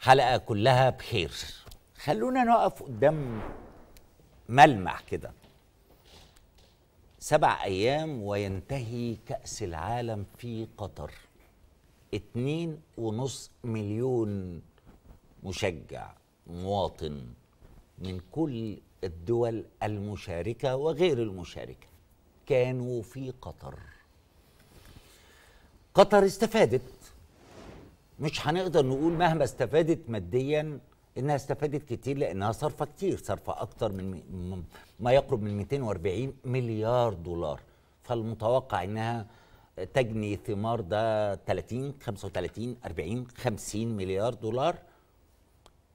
حلقه كلها بخير خلونا نقف قدام ملمح كده سبع ايام وينتهي كاس العالم في قطر اتنين ونص مليون مشجع مواطن من كل الدول المشاركة وغير المشاركة كانوا في قطر قطر استفادت مش هنقدر نقول مهما استفادت ماديا انها استفادت كتير لانها صرفه كتير صرفه اكتر من ما يقرب من 240 مليار دولار فالمتوقع انها تجني ثمار ده 30 35 40 50 مليار دولار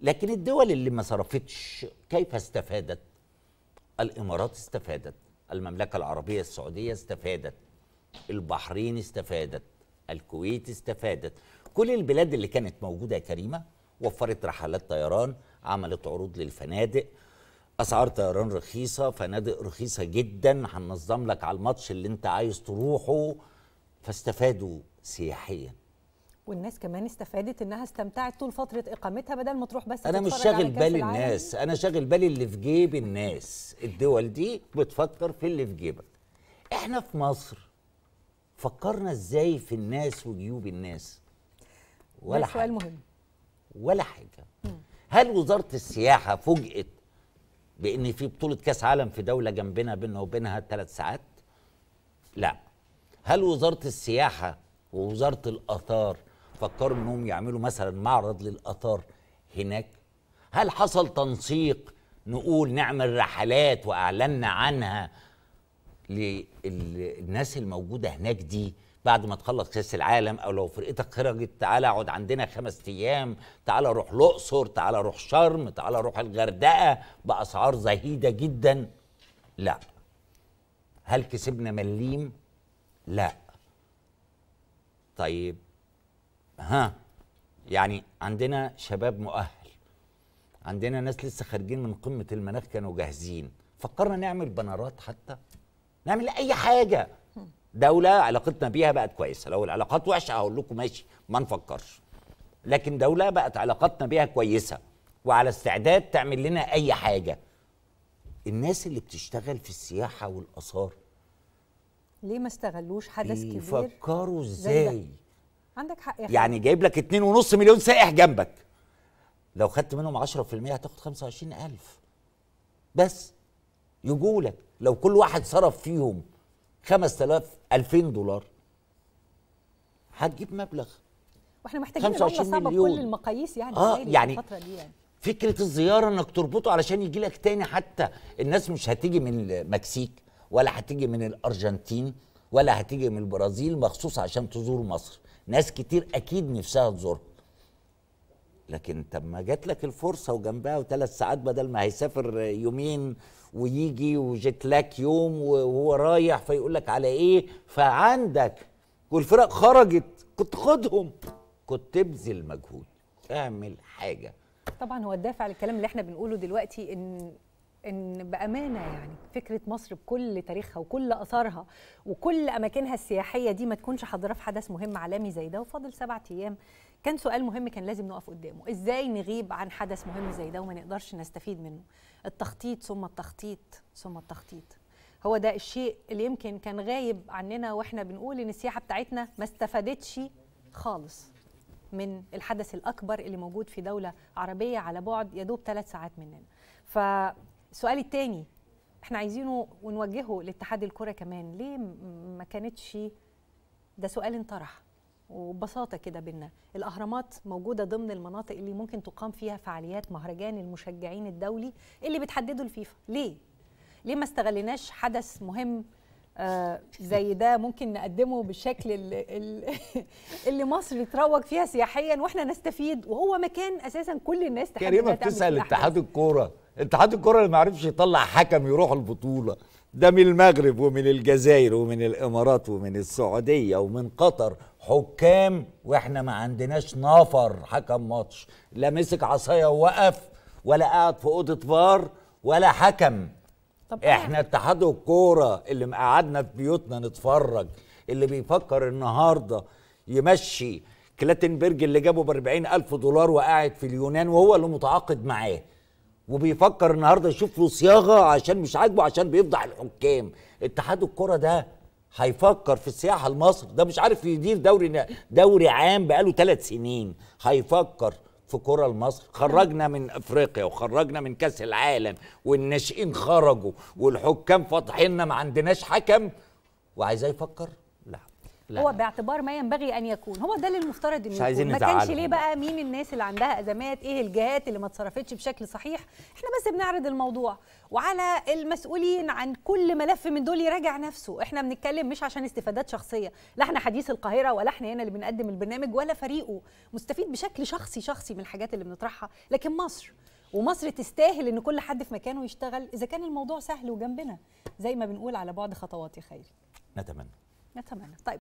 لكن الدول اللي ما صرفتش كيف استفادت الامارات استفادت المملكه العربيه السعوديه استفادت البحرين استفادت الكويت استفادت كل البلاد اللي كانت موجوده يا كريمه وفرت رحلات طيران عملت عروض للفنادق اسعار طيران رخيصه فنادق رخيصه جدا هننظم لك على الماتش اللي انت عايز تروحه فاستفادوا سياحيا والناس كمان استفادت انها استمتعت طول فتره اقامتها بدل ما تروح بس انا مش شاغل بال الناس انا شاغل بالي اللي في جيب الناس الدول دي بتفكر في اللي في جيبك احنا في مصر فكرنا ازاي في الناس وجيوب الناس ولا حاجه سؤال مهم ولا حاجه هل وزاره السياحه فوجئت بان في بطوله كاس عالم في دوله جنبنا بينا وبينها ثلاث ساعات لا هل وزاره السياحه ووزاره الاثار فكروا انهم يعملوا مثلا معرض للاثار هناك هل حصل تنسيق نقول نعمل رحلات واعلنا عنها للناس الموجوده هناك دي بعد ما تخلص كاس العالم او لو فرقتك خرجت تعالى اقعد عندنا خمس ايام تعالى روح الاقصر تعالى روح شرم تعالى روح الغردقه باسعار زهيده جدا لا هل كسبنا مليم لا طيب ها يعني عندنا شباب مؤهل عندنا ناس لسه خارجين من قمه المناخ كانوا جاهزين فكرنا نعمل بنرات حتى نعمل اي حاجه دولة علاقتنا بيها بقت كويسة لو العلاقات وحشة هقول لكم ماشي ما نفكرش لكن دولة بقت علاقاتنا بيها كويسة وعلى استعداد تعمل لنا أي حاجة الناس اللي بتشتغل في السياحة والآثار ليه ما استغلوش حدث كبير بيفكروا ازاي عندك حق يا يعني جايب لك 2.5 مليون سائح جنبك لو خدت منهم 10% هتاخد 25000 بس يجوا لك لو كل واحد صرف فيهم 5000 2000 دولار هتجيب مبلغ واحنا محتاجين العمله صعبه كل المقاييس يعني اه يعني يعني فكره الزياره انك تربطه علشان يجي لك تاني حتى الناس مش هتيجي من المكسيك ولا هتيجي من الارجنتين ولا هتيجي من البرازيل مخصوص عشان تزور مصر ناس كتير اكيد نفسها تزورها لكن طب ما جات لك الفرصه وجنبها وثلاث ساعات بدل ما هيسافر يومين ويجي وجيت لك يوم وهو رايح فيقول لك على ايه فعندك والفرق خرجت كنت خدهم كنت تبذل مجهود اعمل حاجه طبعا هو الدافع للكلام اللي احنا بنقوله دلوقتي ان ان بامانه يعني فكره مصر بكل تاريخها وكل اثارها وكل اماكنها السياحيه دي ما تكونش حاضره في حدث مهم عالمي زي ده وفاضل سبعة ايام كان سؤال مهم كان لازم نقف قدامه ازاي نغيب عن حدث مهم زي ده وما نقدرش نستفيد منه التخطيط ثم التخطيط ثم التخطيط هو ده الشيء اللي يمكن كان غايب عننا واحنا بنقول ان السياحه بتاعتنا ما استفادتش خالص من الحدث الاكبر اللي موجود في دوله عربيه على بعد يدوب ثلاث ساعات مننا ف السؤال الثاني احنا عايزينه ونوجهه لاتحاد الكره كمان ليه ما كانتش ده سؤال انطرح وببساطه كده بينا الاهرامات موجوده ضمن المناطق اللي ممكن تقام فيها فعاليات مهرجان المشجعين الدولي اللي بتحدده الفيفا ليه ليه ما استغلناش حدث مهم آه زي ده ممكن نقدمه بالشكل اللي, اللي مصر تروج فيها سياحيا واحنا نستفيد وهو مكان اساسا كل الناس تحب كريمه بتسال اتحاد الكوره اتحاد الكره اللي ما عرفش يطلع حكم يروح البطوله ده من المغرب ومن الجزائر ومن الامارات ومن السعوديه ومن قطر حكام واحنا ما عندناش نفر حكم ماتش لا مسك عصايه ووقف ولا قاعد في اوضه فار ولا حكم طب إيه؟ احنا اتحاد الكوره اللي مقعدنا في بيوتنا نتفرج اللي بيفكر النهارده يمشي كلاتنبرج اللي جابه ب 40000 دولار وقاعد في اليونان وهو اللي متعاقد معاه وبيفكر النهارده يشوف له صياغه عشان مش عاجبه عشان بيفضح الحكام اتحاد الكره ده هيفكر في السياحه لمصر ده مش عارف يدير دوري دوري عام بقاله ثلاث سنين هيفكر في كره لمصر خرجنا من افريقيا وخرجنا من كاس العالم والناشئين خرجوا والحكام فاضحيننا ما عندناش حكم وعايزاه يفكر لا. هو باعتبار ما ينبغي ان يكون هو ده اللي المفترض انه يكون ما كانش ليه بقى مين الناس اللي عندها ازمات ايه الجهات اللي ما اتصرفتش بشكل صحيح احنا بس بنعرض الموضوع وعلى المسؤولين عن كل ملف من دول يراجع نفسه احنا بنتكلم مش عشان استفادات شخصيه لا احنا حديث القاهره ولا احنا هنا اللي بنقدم البرنامج ولا فريقه مستفيد بشكل شخصي شخصي من الحاجات اللي بنطرحها لكن مصر ومصر تستاهل ان كل حد في مكانه يشتغل اذا كان الموضوع سهل وجنبنا زي ما بنقول على بعد خطوات يا خيري نتمنى نتمنى طيب